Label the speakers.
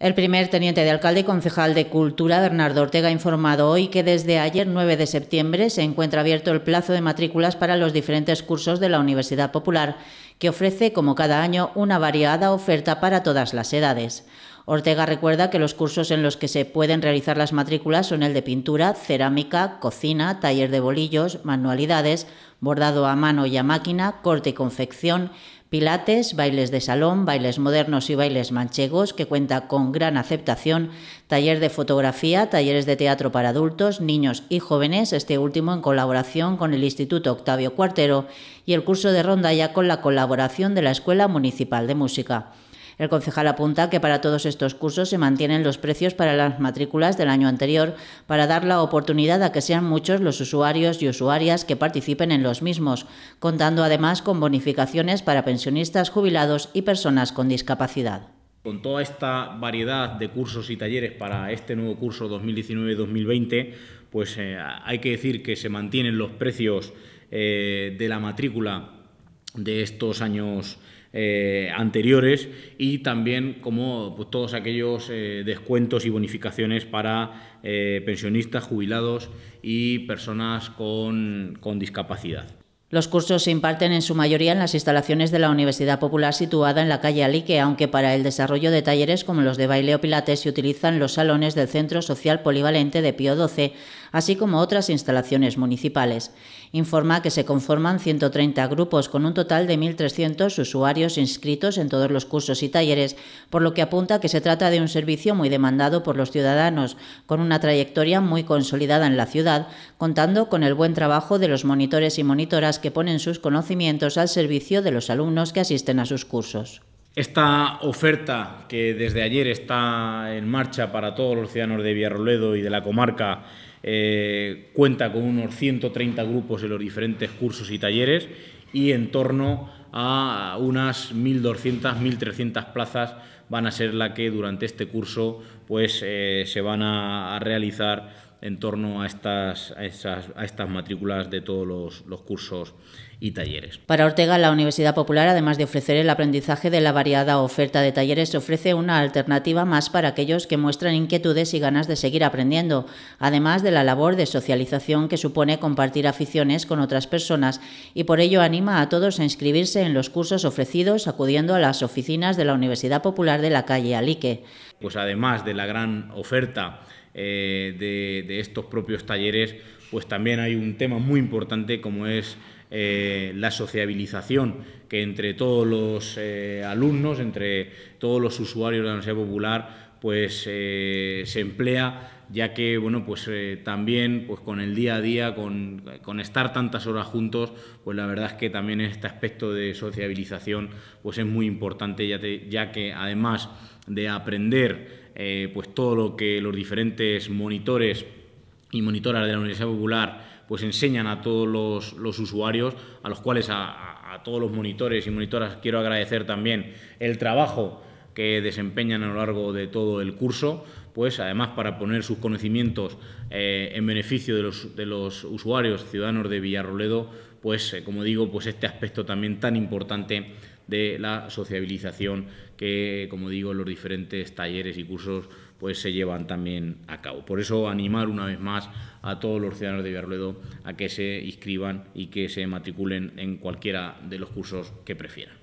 Speaker 1: El primer teniente de alcalde y concejal de Cultura, Bernardo Ortega, ha informado hoy que desde ayer 9 de septiembre se encuentra abierto el plazo de matrículas para los diferentes cursos de la Universidad Popular, que ofrece, como cada año, una variada oferta para todas las edades. Ortega recuerda que los cursos en los que se pueden realizar las matrículas son el de pintura, cerámica, cocina, taller de bolillos, manualidades, bordado a mano y a máquina, corte y confección, pilates, bailes de salón, bailes modernos y bailes manchegos, que cuenta con gran aceptación, taller de fotografía, talleres de teatro para adultos, niños y jóvenes, este último en colaboración con el Instituto Octavio Cuartero, y el curso de ronda ya con la colaboración de la Escuela Municipal de Música. El concejal apunta que para todos estos cursos se mantienen los precios para las matrículas del año anterior para dar la oportunidad a que sean muchos los usuarios y usuarias que participen en los mismos, contando además con bonificaciones para pensionistas, jubilados y personas con discapacidad.
Speaker 2: Con toda esta variedad de cursos y talleres para este nuevo curso 2019-2020, pues eh, hay que decir que se mantienen los precios eh, de la matrícula de estos años eh, anteriores y también como pues, todos aquellos eh, descuentos y bonificaciones para eh, pensionistas, jubilados y personas con discapacidad.
Speaker 1: Los cursos se imparten en su mayoría en las instalaciones de la Universidad Popular situada en la calle Alique, aunque para el desarrollo de talleres como los de baile o pilates se utilizan los salones del Centro Social Polivalente de Pío XII, así como otras instalaciones municipales. Informa que se conforman 130 grupos con un total de 1.300 usuarios inscritos en todos los cursos y talleres, por lo que apunta que se trata de un servicio muy demandado por los ciudadanos, con una trayectoria muy consolidada en la ciudad, contando con el buen trabajo de los monitores y monitoras que ponen sus conocimientos al servicio de los alumnos que asisten a sus cursos.
Speaker 2: Esta oferta que desde ayer está en marcha para todos los ciudadanos de Villarroledo y de la comarca eh, cuenta con unos 130 grupos en los diferentes cursos y talleres y en torno a unas 1.200, 1.300 plazas van a ser las que durante este curso pues, eh, se van a realizar en torno a estas, estas matrículas de todos los, los, cursos y talleres.
Speaker 1: Para Ortega, la Universidad Popular, además de ofrecer el aprendizaje de la variada oferta de talleres, ofrece una alternativa más para aquellos que muestran inquietudes y ganas de seguir aprendiendo, además de la labor de socialización que supone compartir aficiones con otras personas, y por ello anima a todos a inscribirse en los cursos ofrecidos acudiendo a las oficinas de la Universidad Popular de la calle Alique.
Speaker 2: Pues además de la gran oferta, eh, de, estos propios talleres, pues también hay un tema muy importante como es eh, la sociabilización, que entre todos los eh, alumnos, entre todos los usuarios de la Universidad Popular, pues eh, se emplea, ya que bueno, pues eh, también pues con el día a día, con, con, estar tantas horas juntos, pues la verdad es que también este aspecto de sociabilización pues es muy importante, ya, que además de aprender eh, pues todo lo que los diferentes monitores y monitoras de la Universidad Popular pues enseñan a todos los, usuarios, a los cuales a, a todos los monitores y monitoras quiero agradecer también el trabajo que desempeñan a lo largo de todo el curso, pues además para poner sus conocimientos eh, en beneficio de los, usuarios, ciudadanos de Villarroledo, pues eh, como digo, pues este aspecto también tan importante de la sociabilización que, como digo, los diferentes talleres y cursos pues se llevan también a cabo. Por eso animar una vez más a todos los ciudadanos de Villarroledo a que se inscriban y que se matriculen en cualquiera de los cursos que prefieran.